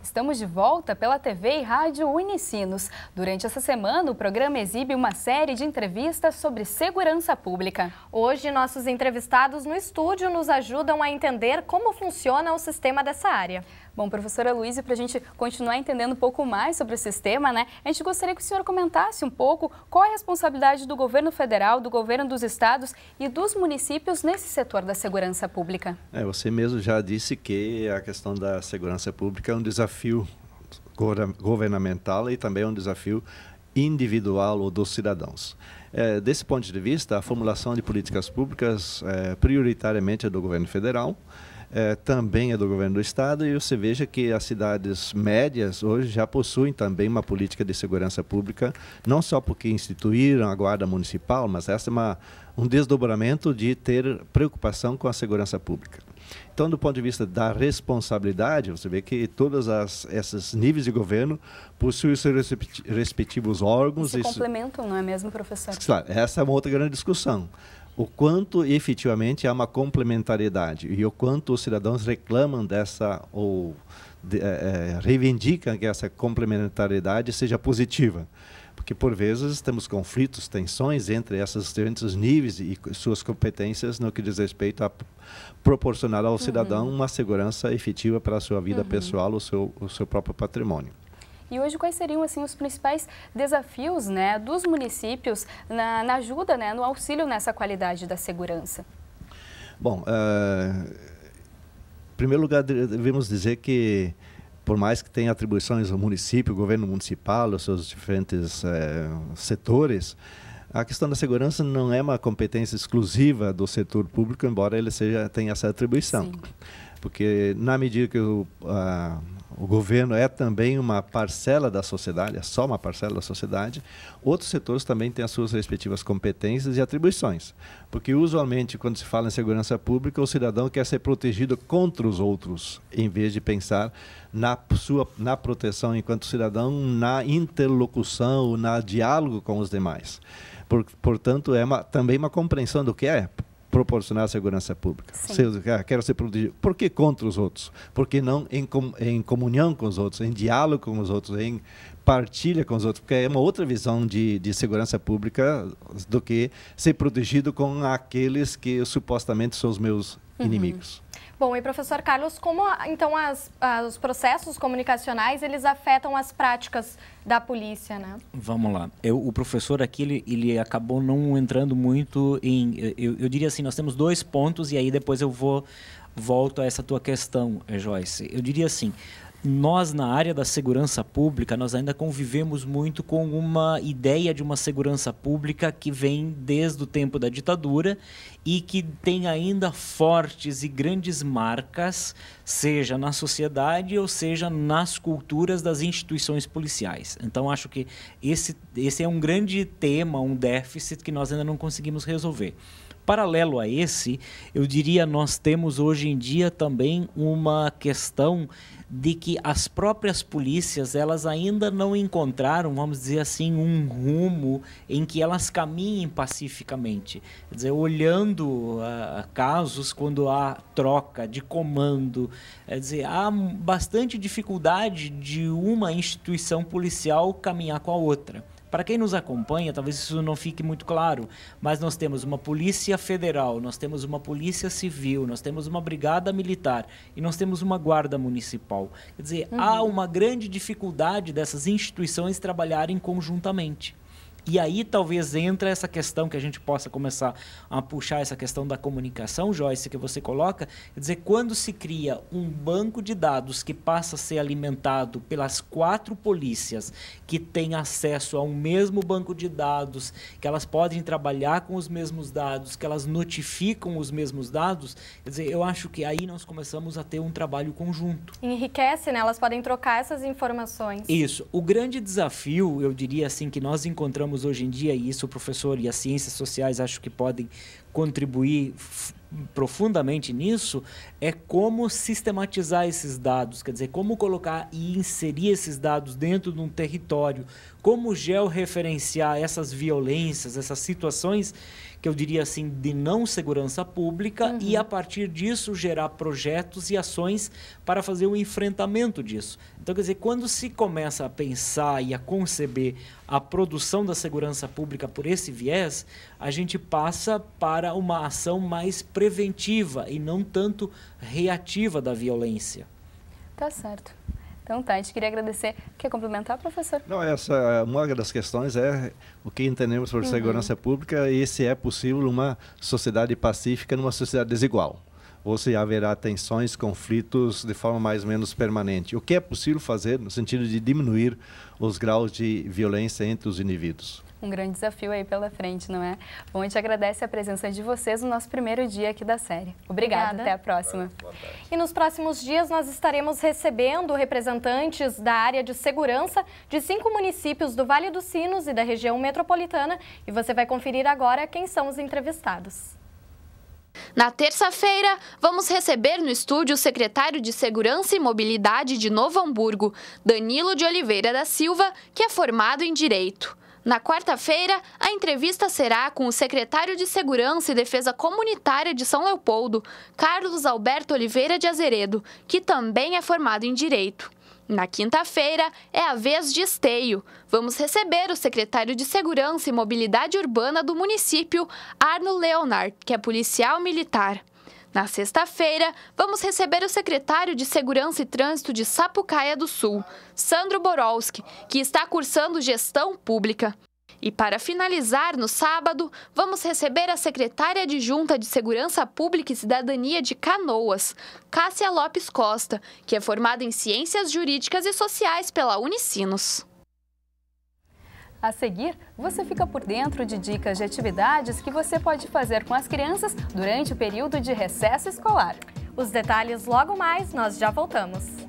Estamos de volta pela TV e Rádio Unicinos. Durante essa semana, o programa exibe uma série de entrevistas sobre segurança pública. Hoje, nossos entrevistados no estúdio nos ajudam a entender como funciona o sistema dessa área. Bom, professora Luísa, para a gente continuar entendendo um pouco mais sobre o sistema, né, a gente gostaria que o senhor comentasse um pouco qual é a responsabilidade do governo federal, do governo dos estados e dos municípios nesse setor da segurança pública. É, você mesmo já disse que a questão da segurança pública é um desafio desafio governamental e também um desafio individual ou dos cidadãos. É, desse ponto de vista, a formulação de políticas públicas é, prioritariamente é do governo federal, é, também é do governo do estado e você veja que as cidades médias hoje já possuem também uma política de segurança pública, não só porque instituíram a guarda municipal, mas essa é uma, um desdobramento de ter preocupação com a segurança pública. Então, do ponto de vista da responsabilidade, você vê que todos esses níveis de governo possuem seus respectivos órgãos. E se complementam, isso... não é mesmo, professor? Claro, essa é uma outra grande discussão o quanto efetivamente há uma complementariedade e o quanto os cidadãos reclamam dessa ou de, é, reivindicam que essa complementariedade seja positiva que por vezes temos conflitos, tensões entre esses diferentes níveis e suas competências no que diz respeito a proporcionar ao uhum. cidadão uma segurança efetiva para a sua vida uhum. pessoal, o seu, o seu próprio patrimônio. E hoje quais seriam assim os principais desafios, né, dos municípios na, na ajuda, né, no auxílio nessa qualidade da segurança? Bom, uh, em primeiro lugar devemos dizer que por mais que tenha atribuições ao município, governo municipal, os seus diferentes é, setores, a questão da segurança não é uma competência exclusiva do setor público, embora ele seja tenha essa atribuição. Sim. Porque na medida que o, a, o governo é também uma parcela da sociedade, é só uma parcela da sociedade. Outros setores também têm as suas respectivas competências e atribuições. Porque, usualmente, quando se fala em segurança pública, o cidadão quer ser protegido contra os outros, em vez de pensar na, sua, na proteção enquanto cidadão, na interlocução, na diálogo com os demais. Por, portanto, é uma, também uma compreensão do que é proporcionar segurança pública. Sim. Ah, quero ser protegido. Por que contra os outros? Porque não em, com, em comunhão com os outros, em diálogo com os outros, em partilha com os outros, porque é uma outra visão de, de segurança pública do que ser protegido com aqueles que supostamente são os meus uhum. inimigos. Bom, e professor Carlos, como então as, as, os processos comunicacionais eles afetam as práticas da polícia, né? Vamos lá. Eu, o professor aqui ele, ele, acabou não entrando muito em, eu, eu diria assim, nós temos dois pontos e aí depois eu vou volto a essa tua questão, Joyce. Eu diria assim, nós na área da segurança pública, nós ainda convivemos muito com uma ideia de uma segurança pública que vem desde o tempo da ditadura e que tem ainda fortes e grandes marcas, seja na sociedade ou seja nas culturas das instituições policiais. Então acho que esse esse é um grande tema, um déficit que nós ainda não conseguimos resolver. Paralelo a esse, eu diria nós temos hoje em dia também uma questão de que as próprias polícias elas ainda não encontraram, vamos dizer assim, um rumo em que elas caminhem pacificamente. Quer dizer, olhando uh, casos quando há troca de comando, quer dizer, há bastante dificuldade de uma instituição policial caminhar com a outra. Para quem nos acompanha, talvez isso não fique muito claro, mas nós temos uma polícia federal, nós temos uma polícia civil, nós temos uma brigada militar e nós temos uma guarda municipal. Quer dizer, uhum. há uma grande dificuldade dessas instituições trabalharem conjuntamente. E aí talvez entra essa questão que a gente possa começar a puxar essa questão da comunicação, Joyce, que você coloca, quer dizer, quando se cria um banco de dados que passa a ser alimentado pelas quatro polícias que têm acesso a um mesmo banco de dados, que elas podem trabalhar com os mesmos dados, que elas notificam os mesmos dados, quer dizer, eu acho que aí nós começamos a ter um trabalho conjunto. Enriquece, né? Elas podem trocar essas informações. Isso. O grande desafio, eu diria assim, que nós encontramos temos hoje em dia, e isso o professor e as ciências sociais acho que podem contribuir profundamente nisso é como sistematizar esses dados, quer dizer, como colocar e inserir esses dados dentro de um território, como georreferenciar essas violências, essas situações que eu diria assim de não segurança pública uhum. e a partir disso gerar projetos e ações para fazer o um enfrentamento disso. Então, quer dizer, quando se começa a pensar e a conceber a produção da segurança pública por esse viés, a gente passa para uma ação mais preventiva e não tanto reativa da violência. Tá certo. Então tá, a gente queria agradecer. Quer complementar, professor? Não, essa uma das questões é o que entendemos por uhum. segurança pública e se é possível uma sociedade pacífica numa sociedade desigual ou se haverá tensões, conflitos de forma mais ou menos permanente. O que é possível fazer no sentido de diminuir os graus de violência entre os indivíduos? um grande desafio aí pela frente, não é? Bom, a gente agradece a presença de vocês no nosso primeiro dia aqui da série. Obrigada, Obrigada. até a próxima. E nos próximos dias nós estaremos recebendo representantes da área de segurança de cinco municípios do Vale dos Sinos e da região metropolitana e você vai conferir agora quem são os entrevistados. Na terça-feira, vamos receber no estúdio o secretário de Segurança e Mobilidade de Novo Hamburgo, Danilo de Oliveira da Silva, que é formado em Direito. Na quarta-feira, a entrevista será com o secretário de Segurança e Defesa Comunitária de São Leopoldo, Carlos Alberto Oliveira de Azeredo, que também é formado em Direito. Na quinta-feira é a vez de esteio. Vamos receber o secretário de Segurança e Mobilidade Urbana do município, Arno Leonard, que é policial militar. Na sexta-feira, vamos receber o secretário de Segurança e Trânsito de Sapucaia do Sul, Sandro Borowski, que está cursando Gestão Pública. E para finalizar, no sábado, vamos receber a secretária adjunta de Segurança Pública e Cidadania de Canoas, Cássia Lopes Costa, que é formada em Ciências Jurídicas e Sociais pela Unicinos. A seguir, você fica por dentro de dicas de atividades que você pode fazer com as crianças durante o período de recesso escolar. Os detalhes logo mais, nós já voltamos.